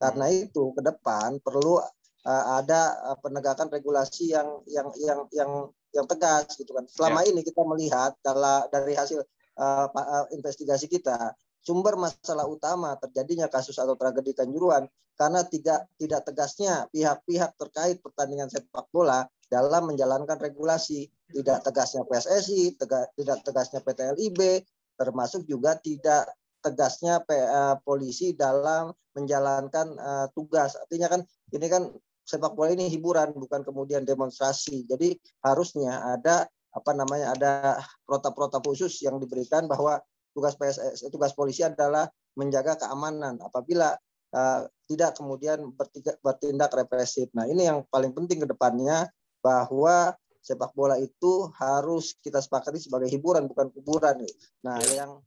Karena hmm. itu ke depan perlu uh, ada eh, penegakan regulasi yang yang yang yang yang tegas gitu kan. Selama ya. ini kita melihat dalam dari hasil uh, investigasi kita sumber masalah utama terjadinya kasus atau tragedi kanjuruan karena tidak tidak tegasnya pihak-pihak terkait pertandingan sepak bola dalam menjalankan regulasi tidak tegasnya PSSI, tegak, tidak tegasnya PT LIB, termasuk juga tidak tegasnya eh, polisi dalam menjalankan eh, tugas. Artinya kan ini kan sepak bola ini hiburan bukan kemudian demonstrasi. Jadi harusnya ada apa namanya ada protap-protap khusus yang diberikan bahwa tugas PSS eh, tugas polisi adalah menjaga keamanan apabila uh, tidak kemudian bertiga, bertindak represif. Nah, ini yang paling penting ke depannya bahwa sepak bola itu harus kita sepakati sebagai hiburan bukan kuburan. Nah, iya. yang